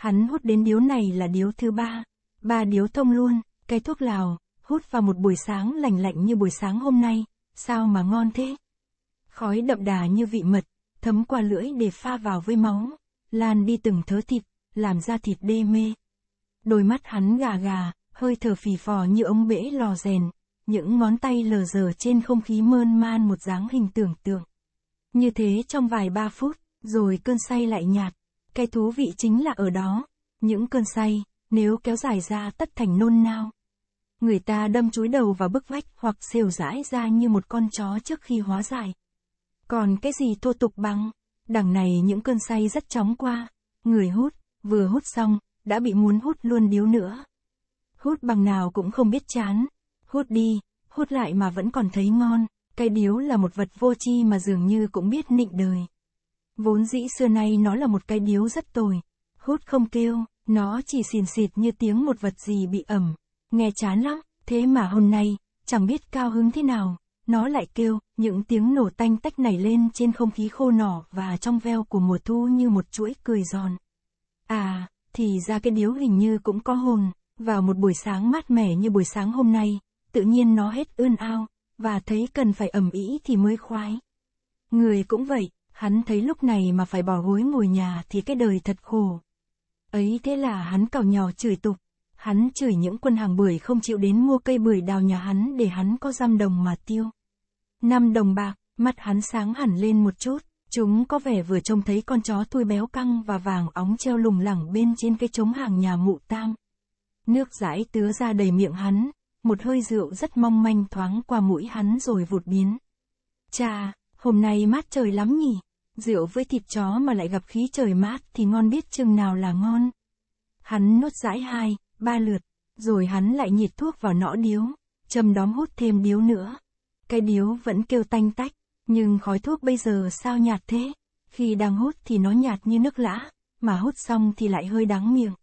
Hắn hút đến điếu này là điếu thứ ba, ba điếu thông luôn, cái thuốc lào, hút vào một buổi sáng lành lạnh như buổi sáng hôm nay, sao mà ngon thế. Khói đậm đà như vị mật, thấm qua lưỡi để pha vào với máu, lan đi từng thớ thịt, làm ra thịt đê mê. Đôi mắt hắn gà gà, hơi thở phì phò như ông bể lò rèn, những ngón tay lờ dờ trên không khí mơn man một dáng hình tưởng tượng. Như thế trong vài ba phút, rồi cơn say lại nhạt, cái thú vị chính là ở đó, những cơn say, nếu kéo dài ra tất thành nôn nao. Người ta đâm chúi đầu vào bức vách hoặc xều rãi ra như một con chó trước khi hóa giải. Còn cái gì thô tục bằng, đằng này những cơn say rất chóng qua, người hút, vừa hút xong, đã bị muốn hút luôn điếu nữa. Hút bằng nào cũng không biết chán, hút đi, hút lại mà vẫn còn thấy ngon, cái điếu là một vật vô tri mà dường như cũng biết nịnh đời. Vốn dĩ xưa nay nó là một cái điếu rất tồi. Hút không kêu, nó chỉ xìn xịt như tiếng một vật gì bị ẩm. Nghe chán lắm, thế mà hôm nay, chẳng biết cao hứng thế nào. Nó lại kêu, những tiếng nổ tanh tách nảy lên trên không khí khô nỏ và trong veo của mùa thu như một chuỗi cười giòn. À, thì ra cái điếu hình như cũng có hồn, vào một buổi sáng mát mẻ như buổi sáng hôm nay, tự nhiên nó hết ươn ao, và thấy cần phải ẩm ý thì mới khoái. Người cũng vậy, Hắn thấy lúc này mà phải bỏ gối ngồi nhà thì cái đời thật khổ. Ấy thế là hắn cào nhỏ chửi tục. Hắn chửi những quân hàng bưởi không chịu đến mua cây bưởi đào nhà hắn để hắn có dăm đồng mà tiêu. Năm đồng bạc, mắt hắn sáng hẳn lên một chút. Chúng có vẻ vừa trông thấy con chó thui béo căng và vàng óng treo lủng lẳng bên trên cái trống hàng nhà mụ tam. Nước rãi tứa ra đầy miệng hắn, một hơi rượu rất mong manh thoáng qua mũi hắn rồi vụt biến. Chà, hôm nay mát trời lắm nhỉ? Rượu với thịt chó mà lại gặp khí trời mát thì ngon biết chừng nào là ngon. Hắn nuốt dãi hai, ba lượt, rồi hắn lại nhiệt thuốc vào nõ điếu, châm đóm hút thêm điếu nữa. Cái điếu vẫn kêu tanh tách, nhưng khói thuốc bây giờ sao nhạt thế? Khi đang hút thì nó nhạt như nước lã, mà hút xong thì lại hơi đắng miệng.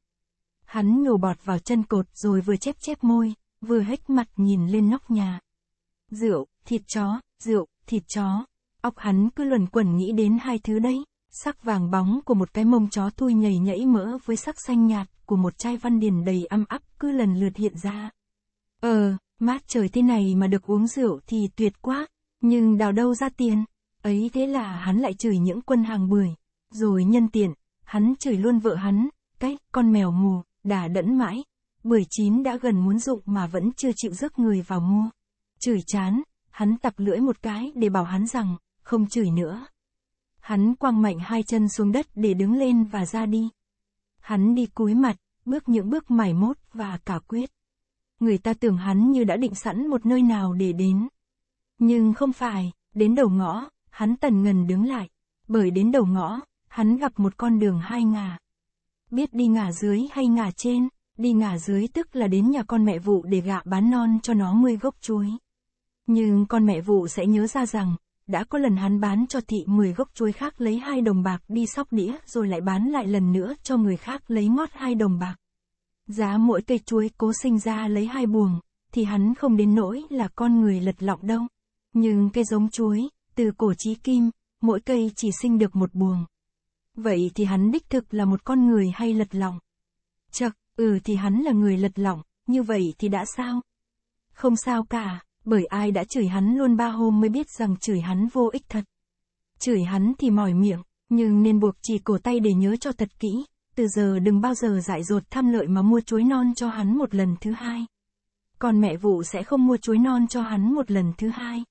Hắn nhổ bọt vào chân cột rồi vừa chép chép môi, vừa hếch mặt nhìn lên nóc nhà. Rượu, thịt chó, rượu, thịt chó. Óc hắn cứ luẩn quẩn nghĩ đến hai thứ đấy, sắc vàng bóng của một cái mông chó thui nhầy nhẫy mỡ với sắc xanh nhạt của một chai văn điển đầy âm áp cứ lần lượt hiện ra. Ờ, mát trời thế này mà được uống rượu thì tuyệt quá, nhưng đào đâu ra tiền, ấy thế là hắn lại chửi những quân hàng bưởi, rồi nhân tiện, hắn chửi luôn vợ hắn, cái con mèo mù, đà đẫn mãi, bưởi chín đã gần muốn dụng mà vẫn chưa chịu rước người vào mua. Chửi chán, hắn tập lưỡi một cái để bảo hắn rằng, không chửi nữa. Hắn quăng mạnh hai chân xuống đất để đứng lên và ra đi. Hắn đi cúi mặt, bước những bước mải mốt và cả quyết. Người ta tưởng hắn như đã định sẵn một nơi nào để đến. Nhưng không phải, đến đầu ngõ, hắn tần ngần đứng lại. Bởi đến đầu ngõ, hắn gặp một con đường hai ngả. Biết đi ngả dưới hay ngả trên, đi ngả dưới tức là đến nhà con mẹ vụ để gạ bán non cho nó mươi gốc chuối. Nhưng con mẹ vụ sẽ nhớ ra rằng, đã có lần hắn bán cho thị 10 gốc chuối khác lấy hai đồng bạc đi sóc đĩa rồi lại bán lại lần nữa cho người khác lấy ngót hai đồng bạc. Giá mỗi cây chuối cố sinh ra lấy hai buồng, thì hắn không đến nỗi là con người lật lọng đâu. Nhưng cây giống chuối, từ cổ chí kim, mỗi cây chỉ sinh được một buồng. Vậy thì hắn đích thực là một con người hay lật lọng? Chật, ừ thì hắn là người lật lọng, như vậy thì đã sao? Không sao cả, bởi ai đã chửi hắn luôn ba hôm mới biết rằng chửi hắn vô ích thật. Chửi hắn thì mỏi miệng, nhưng nên buộc chỉ cổ tay để nhớ cho thật kỹ, từ giờ đừng bao giờ dại dột tham lợi mà mua chuối non cho hắn một lần thứ hai. Còn mẹ vụ sẽ không mua chuối non cho hắn một lần thứ hai.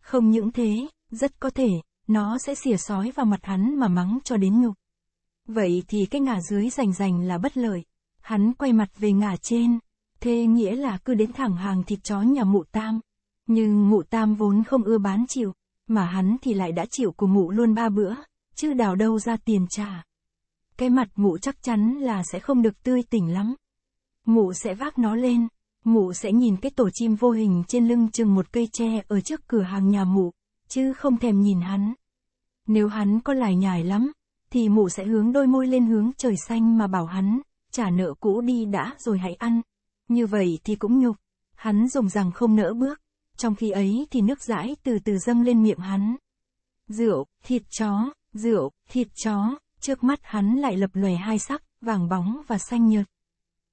Không những thế, rất có thể, nó sẽ xỉa sói vào mặt hắn mà mắng cho đến ngục. Vậy thì cái ngả dưới rành rành là bất lợi. Hắn quay mặt về ngả trên, Thế nghĩa là cứ đến thẳng hàng thịt chó nhà mụ tam. Nhưng mụ tam vốn không ưa bán chịu, mà hắn thì lại đã chịu của mụ luôn ba bữa, chứ đào đâu ra tiền trả. Cái mặt mụ chắc chắn là sẽ không được tươi tỉnh lắm. Mụ sẽ vác nó lên, mụ sẽ nhìn cái tổ chim vô hình trên lưng chừng một cây tre ở trước cửa hàng nhà mụ, chứ không thèm nhìn hắn. Nếu hắn có lải nhải lắm, thì mụ sẽ hướng đôi môi lên hướng trời xanh mà bảo hắn, trả nợ cũ đi đã rồi hãy ăn. Như vậy thì cũng nhục. Hắn dùng rằng không nỡ bước. Trong khi ấy thì nước dãi từ từ dâng lên miệng hắn. Rượu, thịt chó, rượu, thịt chó, trước mắt hắn lại lập lòe hai sắc, vàng bóng và xanh nhợt.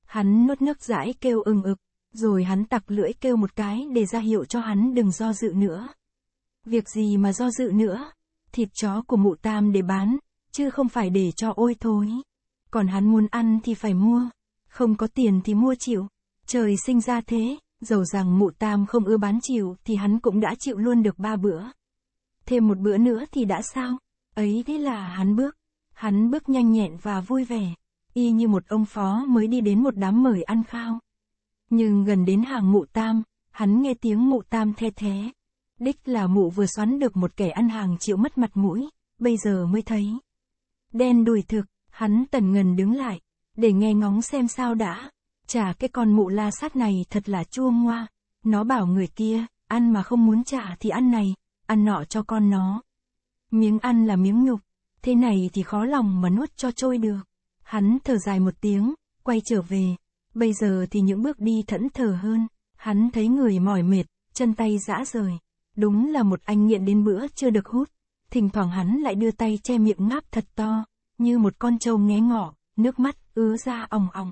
Hắn nuốt nước dãi kêu ưng ực, rồi hắn tặc lưỡi kêu một cái để ra hiệu cho hắn đừng do dự nữa. Việc gì mà do dự nữa? Thịt chó của mụ tam để bán, chứ không phải để cho ôi thối. Còn hắn muốn ăn thì phải mua, không có tiền thì mua chịu. Trời sinh ra thế, dầu rằng mụ tam không ưa bán chịu thì hắn cũng đã chịu luôn được ba bữa. Thêm một bữa nữa thì đã sao? Ấy thế là hắn bước. Hắn bước nhanh nhẹn và vui vẻ, y như một ông phó mới đi đến một đám mời ăn khao. Nhưng gần đến hàng mụ tam, hắn nghe tiếng mụ tam the thế. Đích là mụ vừa xoắn được một kẻ ăn hàng chịu mất mặt mũi, bây giờ mới thấy. Đen đùi thực, hắn tần ngần đứng lại, để nghe ngóng xem sao đã. Trả cái con mụ la sát này thật là chua ngoa. Nó bảo người kia, ăn mà không muốn trả thì ăn này, ăn nọ cho con nó. Miếng ăn là miếng nhục, thế này thì khó lòng mà nuốt cho trôi được. Hắn thở dài một tiếng, quay trở về. Bây giờ thì những bước đi thẫn thờ hơn, hắn thấy người mỏi mệt, chân tay rã rời. Đúng là một anh nghiện đến bữa chưa được hút. Thỉnh thoảng hắn lại đưa tay che miệng ngáp thật to, như một con trâu nghé ngỏ, nước mắt ứa ra òng òng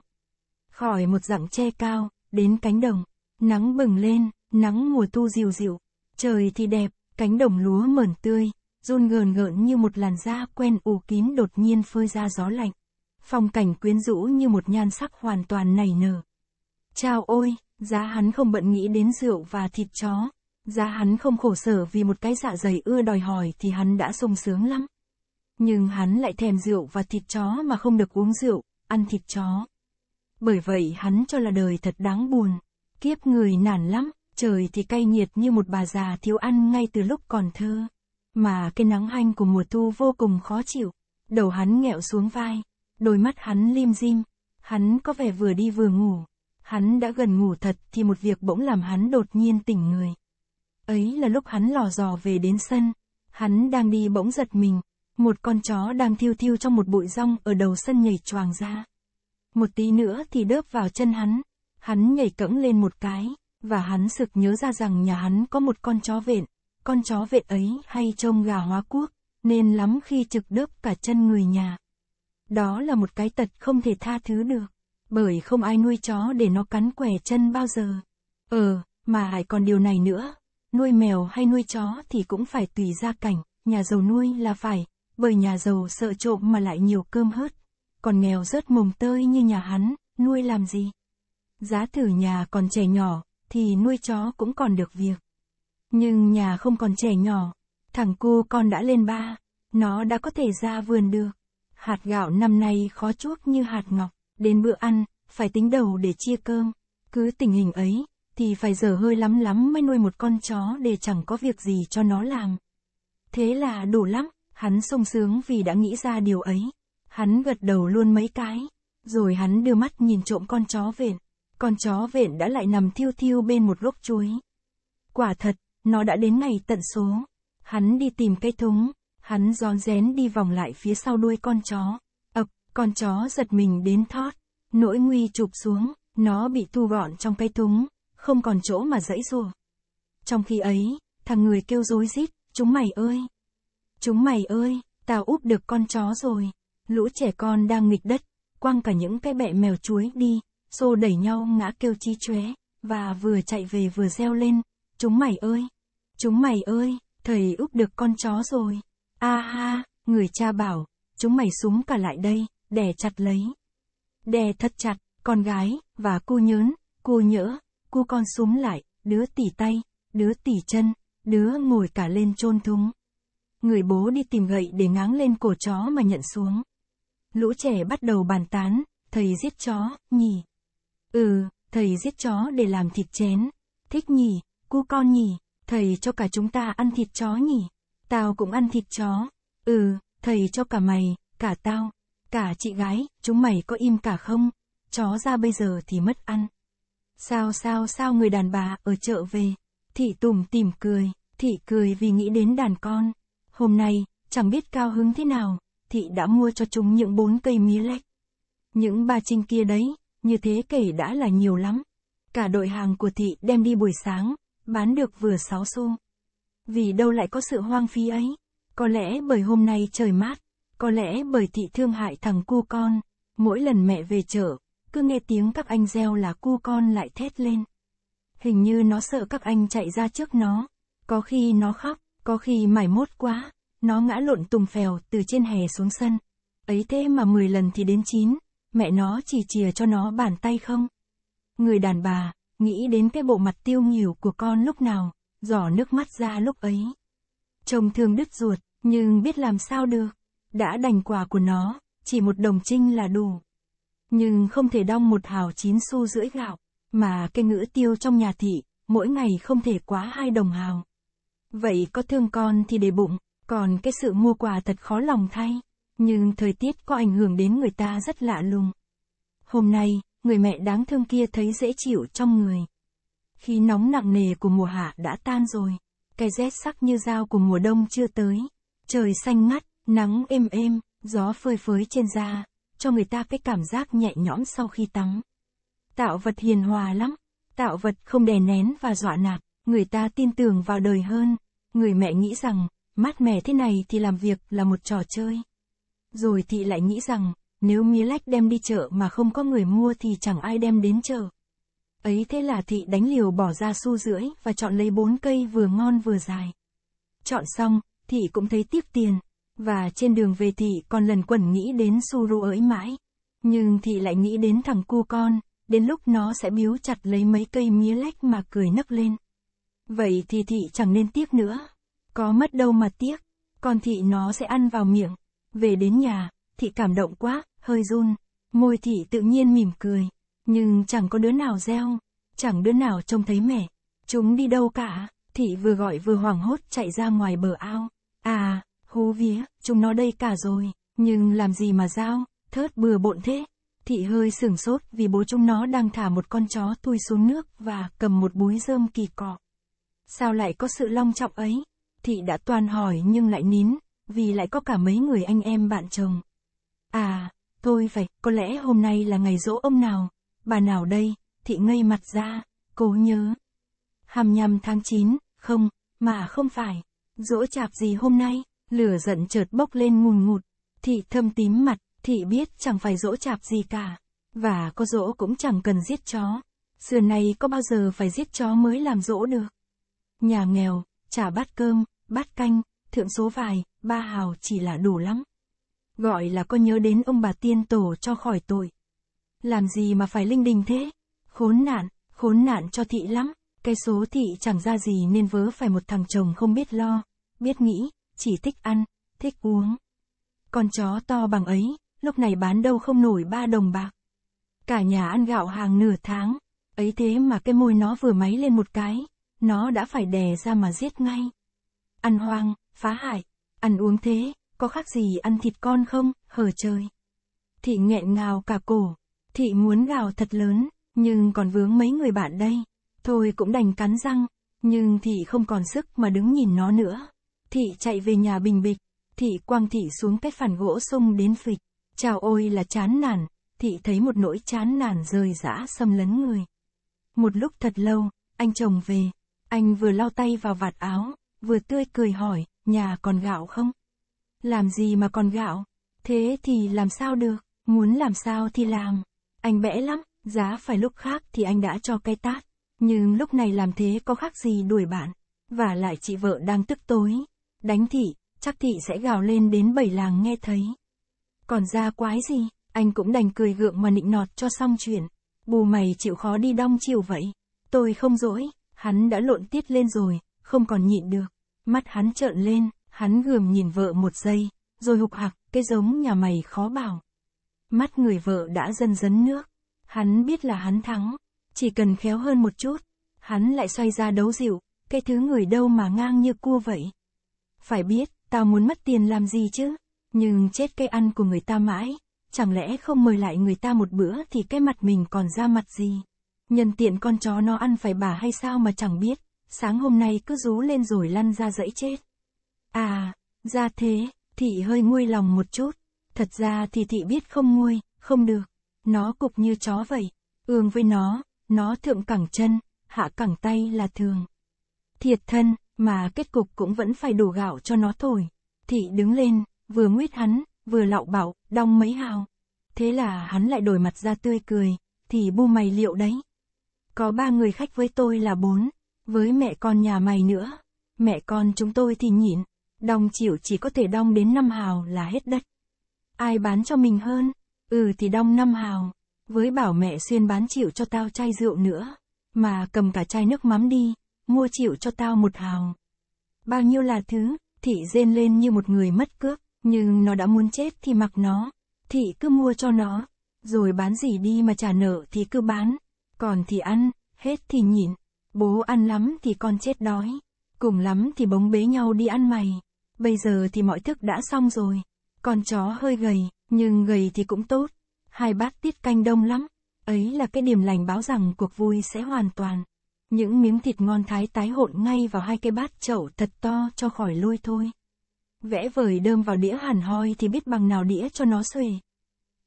khỏi một dặng tre cao, đến cánh đồng, nắng bừng lên, nắng mùa thu dịu dịu, trời thì đẹp, cánh đồng lúa mờn tươi, run gờn gợn như một làn da quen ù kín đột nhiên phơi ra gió lạnh. Phong cảnh quyến rũ như một nhan sắc hoàn toàn nảy nở. Chao ôi, giá hắn không bận nghĩ đến rượu và thịt chó, giá hắn không khổ sở vì một cái dạ dày ưa đòi hỏi thì hắn đã sung sướng lắm. Nhưng hắn lại thèm rượu và thịt chó mà không được uống rượu, ăn thịt chó. Bởi vậy hắn cho là đời thật đáng buồn. Kiếp người nản lắm, trời thì cay nghiệt như một bà già thiếu ăn ngay từ lúc còn thơ. Mà cái nắng hanh của mùa thu vô cùng khó chịu. Đầu hắn nghẹo xuống vai, đôi mắt hắn lim dim. Hắn có vẻ vừa đi vừa ngủ. Hắn đã gần ngủ thật thì một việc bỗng làm hắn đột nhiên tỉnh người. Ấy là lúc hắn lò dò về đến sân. Hắn đang đi bỗng giật mình. Một con chó đang thiêu thiêu trong một bụi rong ở đầu sân nhảy choàng ra một tí nữa thì đớp vào chân hắn. Hắn nhảy cẫng lên một cái, và hắn sực nhớ ra rằng nhà hắn có một con chó vện. Con chó vện ấy hay trông gà hóa quốc, nên lắm khi trực đớp cả chân người nhà. Đó là một cái tật không thể tha thứ được, bởi không ai nuôi chó để nó cắn quẻ chân bao giờ. Ờ, mà hãy còn điều này nữa, nuôi mèo hay nuôi chó thì cũng phải tùy gia cảnh, nhà giàu nuôi là phải, bởi nhà giàu sợ trộm mà lại nhiều cơm hớt, còn nghèo rớt mồng tơi như nhà hắn, nuôi làm gì? Giá thử nhà còn trẻ nhỏ, thì nuôi chó cũng còn được việc. Nhưng nhà không còn trẻ nhỏ, thằng cu con đã lên ba, nó đã có thể ra vườn được. Hạt gạo năm nay khó chuốc như hạt ngọc, đến bữa ăn, phải tính đầu để chia cơm. Cứ tình hình ấy, thì phải dở hơi lắm lắm mới nuôi một con chó để chẳng có việc gì cho nó làm. Thế là đủ lắm, hắn sung sướng vì đã nghĩ ra điều ấy. Hắn gật đầu luôn mấy cái, rồi hắn đưa mắt nhìn trộm con chó vện. Con chó vện đã lại nằm thiêu thiêu bên một gốc chuối. Quả thật, nó đã đến ngày tận số. Hắn đi tìm cây thúng, hắn gión rén đi vòng lại phía sau đuôi con chó. Ập, con chó giật mình đến thót, nỗi nguy chụp xuống, nó bị thu gọn trong cây thúng, không còn chỗ mà dãy rùa. Trong khi ấy, thằng người kêu rối rít, chúng mày ơi! Chúng mày ơi, tao úp được con chó rồi. Lũ trẻ con đang nghịch đất, quăng cả những cái bẹ mèo chuối đi, xô đẩy nhau ngã kêu chi chóe, và vừa chạy về vừa reo lên, chúng mày ơi, chúng mày ơi, thầy úp được con chó rồi. A à ha, người cha bảo, chúng mày súng cả lại đây, đè chặt lấy. Đè thật chặt, con gái, và cu nhớn, cu nhỡ, cu con súng lại, đứa tỉ tay, đứa tỉ chân, đứa ngồi cả lên chôn thúng. Người bố đi tìm gậy để ngáng lên cổ chó mà nhận xuống. Lũ trẻ bắt đầu bàn tán, thầy giết chó, nhỉ? Ừ, thầy giết chó để làm thịt chén. Thích nhỉ, cu con nhỉ, thầy cho cả chúng ta ăn thịt chó nhỉ? Tao cũng ăn thịt chó. Ừ, thầy cho cả mày, cả tao, cả chị gái, chúng mày có im cả không? Chó ra bây giờ thì mất ăn. Sao sao sao người đàn bà ở chợ về? Thị tủm tỉm cười, thị cười vì nghĩ đến đàn con. Hôm nay, chẳng biết cao hứng thế nào, thị đã mua cho chúng những bốn cây mí lách. Những bà trinh kia đấy, như thế kể đã là nhiều lắm. Cả đội hàng của thị đem đi buổi sáng, bán được vừa sáu xu. Vì đâu lại có sự hoang phí ấy? Có lẽ bởi hôm nay trời mát, có lẽ bởi thị thương hại thằng cu con. Mỗi lần mẹ về chợ, cứ nghe tiếng các anh reo là cu con lại thét lên. Hình như nó sợ các anh chạy ra trước nó. Có khi nó khóc, có khi mải mốt quá. Nó ngã lộn tùng phèo từ trên hè xuống sân. Ấy thế mà 10 lần thì đến 9, mẹ nó chỉ chìa cho nó bàn tay không? Người đàn bà, nghĩ đến cái bộ mặt tiêu nhiều của con lúc nào, giỏ nước mắt ra lúc ấy. Chồng thương đứt ruột, nhưng biết làm sao được. Đã đành quà của nó, chỉ một đồng trinh là đủ. Nhưng không thể đong một hào chín xu rưỡi gạo, mà cái ngữ tiêu trong nhà thị, mỗi ngày không thể quá hai đồng hào. Vậy có thương con thì để bụng, còn cái sự mua quà thật khó lòng thay, nhưng thời tiết có ảnh hưởng đến người ta rất lạ lùng. Hôm nay, người mẹ đáng thương kia thấy dễ chịu trong người. Khi nóng nặng nề của mùa hạ đã tan rồi, cái rét sắc như dao của mùa đông chưa tới. Trời xanh ngắt, nắng êm êm, gió phơi phới trên da, cho người ta cái cảm giác nhẹ nhõm sau khi tắm. Tạo vật hiền hòa lắm, tạo vật không đè nén và dọa nạt, người ta tin tưởng vào đời hơn. Người mẹ nghĩ rằng, Mát mẻ thế này thì làm việc là một trò chơi. Rồi thị lại nghĩ rằng, nếu mía lách đem đi chợ mà không có người mua thì chẳng ai đem đến chợ. Ấy thế là thị đánh liều bỏ ra xu rưỡi và chọn lấy bốn cây vừa ngon vừa dài. Chọn xong, thị cũng thấy tiếc tiền, và trên đường về thị còn lần quẩn nghĩ đến su ru ấy mãi. Nhưng thị lại nghĩ đến thằng cu con, đến lúc nó sẽ biếu chặt lấy mấy cây mía lách mà cười nấc lên. Vậy thì thị chẳng nên tiếc nữa. Có mất đâu mà tiếc, còn thị nó sẽ ăn vào miệng. Về đến nhà, thị cảm động quá, hơi run. Môi thị tự nhiên mỉm cười, nhưng chẳng có đứa nào reo, chẳng đứa nào trông thấy mẹ. Chúng đi đâu cả, thị vừa gọi vừa hoảng hốt chạy ra ngoài bờ ao. À, hú vía, chúng nó đây cả rồi, nhưng làm gì mà dao, thớt bừa bộn thế. Thị hơi sửng sốt vì bố chúng nó đang thả một con chó tui xuống nước và cầm một búi rơm kỳ cọ. Sao lại có sự long trọng ấy? Thị đã toàn hỏi nhưng lại nín, vì lại có cả mấy người anh em bạn chồng. À, thôi vậy, có lẽ hôm nay là ngày dỗ ông nào, bà nào đây, Thị ngây mặt ra, cố nhớ. Hàm nhằm tháng 9, không, mà không phải, dỗ chạp gì hôm nay, lửa giận chợt bốc lên ngùn ngụt, Thị thâm tím mặt, Thị biết chẳng phải dỗ chạp gì cả, và có dỗ cũng chẳng cần giết chó. Xưa nay có bao giờ phải giết chó mới làm dỗ được. Nhà nghèo, chả bát cơm, bát canh, thượng số vài, ba hào chỉ là đủ lắm. Gọi là có nhớ đến ông bà tiên tổ cho khỏi tội. Làm gì mà phải linh đình thế? Khốn nạn, khốn nạn cho thị lắm, cái số thị chẳng ra gì nên vớ phải một thằng chồng không biết lo, biết nghĩ, chỉ thích ăn, thích uống. Con chó to bằng ấy, lúc này bán đâu không nổi ba đồng bạc. Cả nhà ăn gạo hàng nửa tháng, ấy thế mà cái môi nó vừa máy lên một cái, nó đã phải đè ra mà giết ngay ăn hoang, phá hại, ăn uống thế, có khác gì ăn thịt con không, hở trời. Thị nghẹn ngào cả cổ, thị muốn gào thật lớn, nhưng còn vướng mấy người bạn đây. Thôi cũng đành cắn răng, nhưng thị không còn sức mà đứng nhìn nó nữa. Thị chạy về nhà bình bịch, thị quang thị xuống cách phản gỗ sông đến phịch. Chào ôi là chán nản, thị thấy một nỗi chán nản rời rã xâm lấn người. Một lúc thật lâu, anh chồng về, anh vừa lau tay vào vạt áo, vừa tươi cười hỏi, nhà còn gạo không? Làm gì mà còn gạo? Thế thì làm sao được, muốn làm sao thì làm. Anh bẽ lắm, giá phải lúc khác thì anh đã cho cái tát. Nhưng lúc này làm thế có khác gì đuổi bạn. Và lại chị vợ đang tức tối. Đánh thị, chắc thị sẽ gào lên đến bảy làng nghe thấy. Còn ra quái gì, anh cũng đành cười gượng mà nịnh nọt cho xong chuyện. Bù mày chịu khó đi đong chiều vậy. Tôi không dỗi, hắn đã lộn tiết lên rồi, không còn nhịn được. Mắt hắn trợn lên, hắn gườm nhìn vợ một giây, rồi hục hặc, cái giống nhà mày khó bảo. Mắt người vợ đã dần dấn nước, hắn biết là hắn thắng, chỉ cần khéo hơn một chút, hắn lại xoay ra đấu dịu, cái thứ người đâu mà ngang như cua vậy. Phải biết, tao muốn mất tiền làm gì chứ, nhưng chết cây ăn của người ta mãi, chẳng lẽ không mời lại người ta một bữa thì cái mặt mình còn ra mặt gì. Nhân tiện con chó nó ăn phải bà hay sao mà chẳng biết sáng hôm nay cứ rú lên rồi lăn ra dẫy chết. À, ra thế, thị hơi nguôi lòng một chút, thật ra thì thị biết không nguôi, không được, nó cục như chó vậy, ương với nó, nó thượng cẳng chân, hạ cẳng tay là thường. Thiệt thân, mà kết cục cũng vẫn phải đổ gạo cho nó thôi. Thị đứng lên, vừa nguyết hắn, vừa lạo bảo, đong mấy hào. Thế là hắn lại đổi mặt ra tươi cười, thì bu mày liệu đấy. Có ba người khách với tôi là bốn, với mẹ con nhà mày nữa, mẹ con chúng tôi thì nhịn, đong chịu chỉ có thể đong đến năm hào là hết đất. Ai bán cho mình hơn, ừ thì đong năm hào, với bảo mẹ xuyên bán chịu cho tao chai rượu nữa, mà cầm cả chai nước mắm đi, mua chịu cho tao một hào. Bao nhiêu là thứ, thị rên lên như một người mất cước, nhưng nó đã muốn chết thì mặc nó, thị cứ mua cho nó, rồi bán gì đi mà trả nợ thì cứ bán, còn thì ăn, hết thì nhịn. Bố ăn lắm thì con chết đói. Cùng lắm thì bống bế nhau đi ăn mày. Bây giờ thì mọi thức đã xong rồi. Con chó hơi gầy, nhưng gầy thì cũng tốt. Hai bát tiết canh đông lắm. Ấy là cái điểm lành báo rằng cuộc vui sẽ hoàn toàn. Những miếng thịt ngon thái tái hộn ngay vào hai cái bát chậu thật to cho khỏi lôi thôi. Vẽ vời đơm vào đĩa hẳn hoi thì biết bằng nào đĩa cho nó xuề.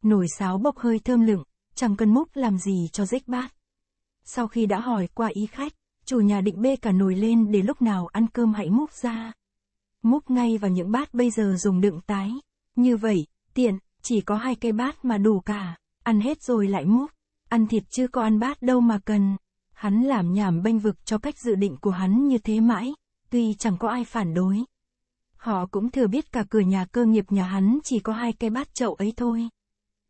Nồi sáo bốc hơi thơm lửng, chẳng cần múc làm gì cho rách bát. Sau khi đã hỏi qua ý khách, chủ nhà định bê cả nồi lên để lúc nào ăn cơm hãy múc ra. Múc ngay vào những bát bây giờ dùng đựng tái. Như vậy, tiện, chỉ có hai cây bát mà đủ cả. Ăn hết rồi lại múc. Ăn thịt chứ có ăn bát đâu mà cần. Hắn làm nhảm bênh vực cho cách dự định của hắn như thế mãi, tuy chẳng có ai phản đối. Họ cũng thừa biết cả cửa nhà cơ nghiệp nhà hắn chỉ có hai cây bát chậu ấy thôi.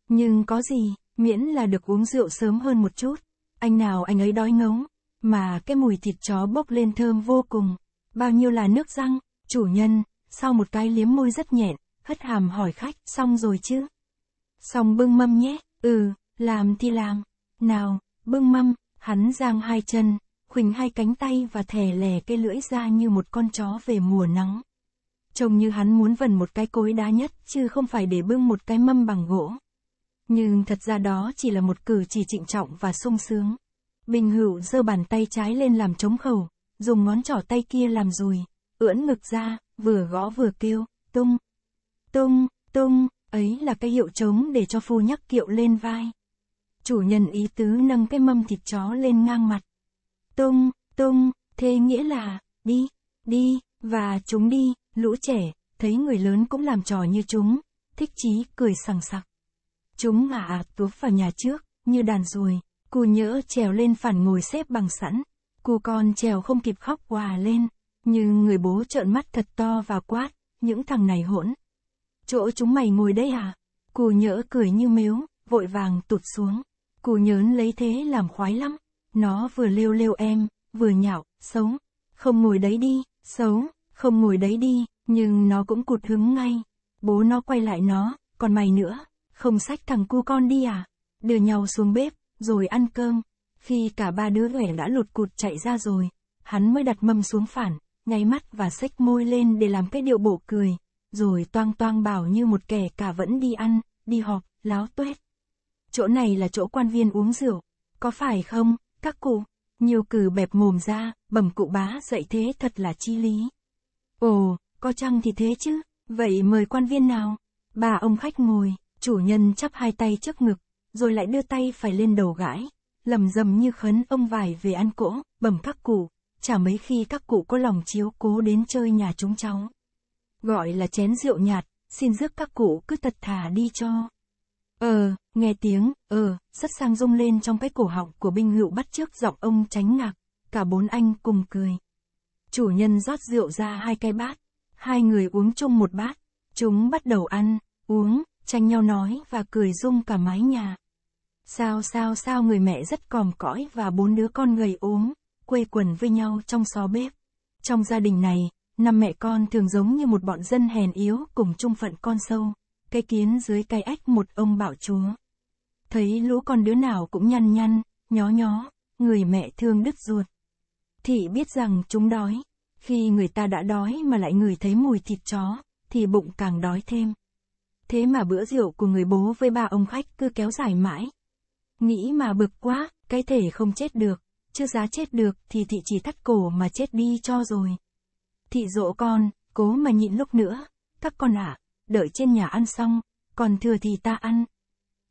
Nhưng có gì, miễn là được uống rượu sớm hơn một chút. Anh nào anh ấy đói ngống, mà cái mùi thịt chó bốc lên thơm vô cùng. Bao nhiêu là nước răng, chủ nhân, sau một cái liếm môi rất nhẹn, hất hàm hỏi khách, xong rồi chứ? Xong bưng mâm nhé, ừ, làm thì làm. Nào, bưng mâm, hắn giang hai chân, khuỳnh hai cánh tay và thè lè cái lưỡi ra như một con chó về mùa nắng. Trông như hắn muốn vần một cái cối đá nhất, chứ không phải để bưng một cái mâm bằng gỗ. Nhưng thật ra đó chỉ là một cử chỉ trịnh trọng và sung sướng. Bình hữu giơ bàn tay trái lên làm chống khẩu, dùng ngón trỏ tay kia làm dùi, ưỡn ngực ra, vừa gõ vừa kêu, tung, tung, tung, ấy là cái hiệu trống để cho phu nhắc kiệu lên vai. Chủ nhân ý tứ nâng cái mâm thịt chó lên ngang mặt. Tung, tung, thế nghĩa là, đi, đi, và chúng đi, lũ trẻ, thấy người lớn cũng làm trò như chúng, thích chí cười sằng sặc. Chúng ngả à, tuốp vào nhà trước, như đàn ruồi. Cu nhỡ trèo lên phản ngồi xếp bằng sẵn. Cu con trèo không kịp khóc quà lên. Nhưng người bố trợn mắt thật to và quát, những thằng này hỗn. Chỗ chúng mày ngồi đây à? Cù nhỡ cười như mếu, vội vàng tụt xuống. Cù nhớn lấy thế làm khoái lắm. Nó vừa lêu lêu em, vừa nhạo, xấu. Không ngồi đấy đi, xấu, không ngồi đấy đi, nhưng nó cũng cụt hứng ngay. Bố nó quay lại nó, còn mày nữa, không sách thằng cu con đi à? Đưa nhau xuống bếp, rồi ăn cơm. Khi cả ba đứa ghẻ đã lụt cụt chạy ra rồi, hắn mới đặt mâm xuống phản, nháy mắt và xách môi lên để làm cái điệu bộ cười, rồi toang toang bảo như một kẻ cả vẫn đi ăn, đi họp, láo tuét. Chỗ này là chỗ quan viên uống rượu, có phải không, các cụ? Nhiều cử bẹp mồm ra, bẩm cụ bá dạy thế thật là chi lý. Ồ, có chăng thì thế chứ, vậy mời quan viên nào? Bà ông khách ngồi, chủ nhân chắp hai tay trước ngực, rồi lại đưa tay phải lên đầu gãi, lầm rầm như khấn ông vải về ăn cỗ, bẩm các cụ, chả mấy khi các cụ có lòng chiếu cố đến chơi nhà chúng cháu. Gọi là chén rượu nhạt, xin rước các cụ cứ thật thà đi cho. Ờ, nghe tiếng, ờ, rất sang rung lên trong cái cổ họng của binh hữu bắt trước giọng ông tránh ngạc, cả bốn anh cùng cười. Chủ nhân rót rượu ra hai cái bát, hai người uống chung một bát, chúng bắt đầu ăn, uống, tranh nhau nói và cười rung cả mái nhà. Sao sao sao người mẹ rất còm cõi và bốn đứa con gầy ốm, quây quần với nhau trong xó bếp. Trong gia đình này, năm mẹ con thường giống như một bọn dân hèn yếu cùng chung phận con sâu, cây kiến dưới cây ách một ông bảo chúa. Thấy lũ con đứa nào cũng nhăn nhăn, nhó nhó, người mẹ thương đứt ruột. Thị biết rằng chúng đói, khi người ta đã đói mà lại người thấy mùi thịt chó, thì bụng càng đói thêm. Thế mà bữa rượu của người bố với ba ông khách cứ kéo dài mãi. Nghĩ mà bực quá, cái thể không chết được, chưa giá chết được thì thị chỉ thắt cổ mà chết đi cho rồi. Thị dỗ con, cố mà nhịn lúc nữa, các con ạ, à, đợi trên nhà ăn xong, còn thừa thì ta ăn.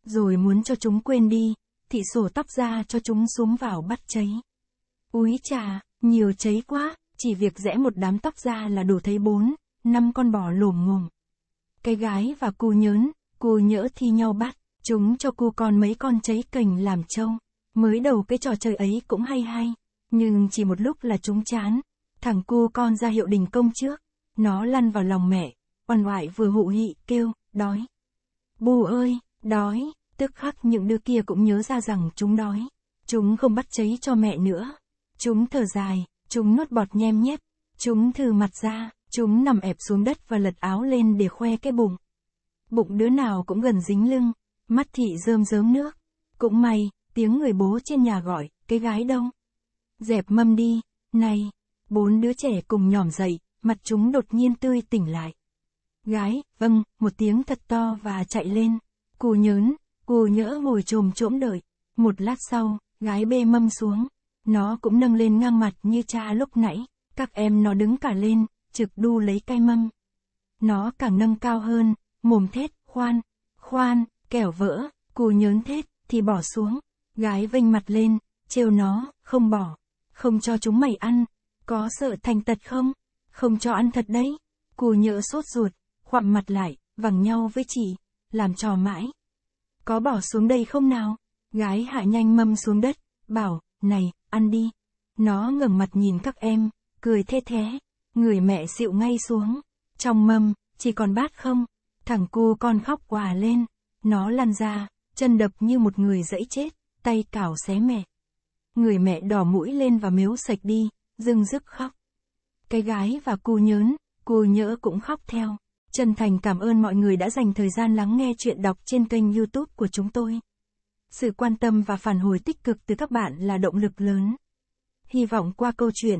Rồi muốn cho chúng quên đi, thị sổ tóc ra cho chúng xuống vào bắt cháy. Úi chà, nhiều cháy quá, chỉ việc rẽ một đám tóc ra là đủ thấy bốn, năm con bò lổm ngồm cái gái và cu nhớn, cu nhỡ thi nhau bắt, chúng cho cu con mấy con cháy cành làm trông. Mới đầu cái trò chơi ấy cũng hay hay, nhưng chỉ một lúc là chúng chán. Thằng cu con ra hiệu đình công trước, nó lăn vào lòng mẹ, oằn oại vừa hụ hị, kêu, đói. Bù ơi, đói, tức khắc những đứa kia cũng nhớ ra rằng chúng đói. Chúng không bắt cháy cho mẹ nữa. Chúng thở dài, chúng nuốt bọt nhem nhép, chúng thừ mặt ra. Chúng nằm ẹp xuống đất và lật áo lên để khoe cái bụng. Bụng đứa nào cũng gần dính lưng, mắt thị rơm rớm nước. Cũng may, tiếng người bố trên nhà gọi, cái gái đông. Dẹp mâm đi, này, bốn đứa trẻ cùng nhòm dậy, mặt chúng đột nhiên tươi tỉnh lại. Gái, vâng, một tiếng thật to và chạy lên. Cù nhớn, cù nhỡ ngồi trồm trỗm đợi. Một lát sau, gái bê mâm xuống. Nó cũng nâng lên ngang mặt như cha lúc nãy. Các em nó đứng cả lên, trực đu lấy cây mâm. Nó càng nâng cao hơn, mồm thét, khoan, khoan, kẻo vỡ, cù nhớn thét, thì bỏ xuống. Gái vênh mặt lên, trêu nó, không bỏ, không cho chúng mày ăn, có sợ thành tật không? Không cho ăn thật đấy. Cù nhỡ sốt ruột, khoạm mặt lại, vằng nhau với chị, làm trò mãi. Có bỏ xuống đây không nào? Gái hạ nhanh mâm xuống đất, bảo, này, ăn đi. Nó ngẩng mặt nhìn các em, cười thê thế. Người mẹ xịu ngay xuống. Trong mâm, chỉ còn bát không. Thằng cu con khóc quả lên. Nó lăn ra, chân đập như một người dẫy chết, tay cào xé mẹ. Người mẹ đỏ mũi lên và miếu sạch đi, dưng dứt khóc. Cái gái và cu nhớn, cu nhỡ cũng khóc theo. Chân thành cảm ơn mọi người đã dành thời gian lắng nghe chuyện đọc trên kênh youtube của chúng tôi. Sự quan tâm và phản hồi tích cực từ các bạn là động lực lớn. Hy vọng qua câu chuyện,